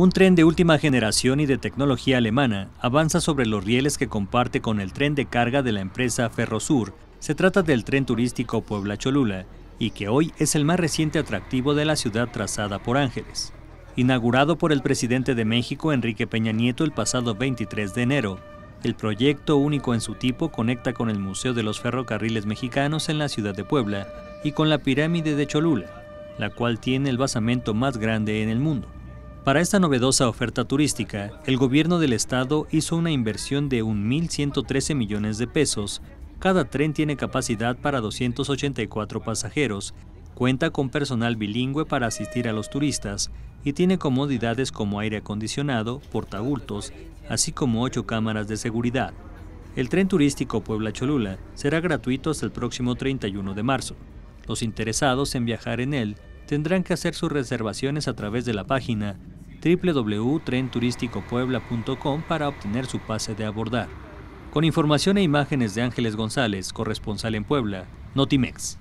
Un tren de última generación y de tecnología alemana avanza sobre los rieles que comparte con el tren de carga de la empresa Ferrosur. Se trata del tren turístico Puebla-Cholula y que hoy es el más reciente atractivo de la ciudad trazada por Ángeles. Inaugurado por el presidente de México, Enrique Peña Nieto, el pasado 23 de enero, el proyecto único en su tipo conecta con el Museo de los Ferrocarriles Mexicanos en la ciudad de Puebla y con la pirámide de Cholula, la cual tiene el basamento más grande en el mundo. Para esta novedosa oferta turística, el gobierno del estado hizo una inversión de 1.113 millones de pesos. Cada tren tiene capacidad para 284 pasajeros, cuenta con personal bilingüe para asistir a los turistas y tiene comodidades como aire acondicionado, portabultos, así como ocho cámaras de seguridad. El tren turístico Puebla-Cholula será gratuito hasta el próximo 31 de marzo. Los interesados en viajar en él tendrán que hacer sus reservaciones a través de la página www.trenturisticopuebla.com para obtener su pase de abordar. Con información e imágenes de Ángeles González, corresponsal en Puebla, Notimex.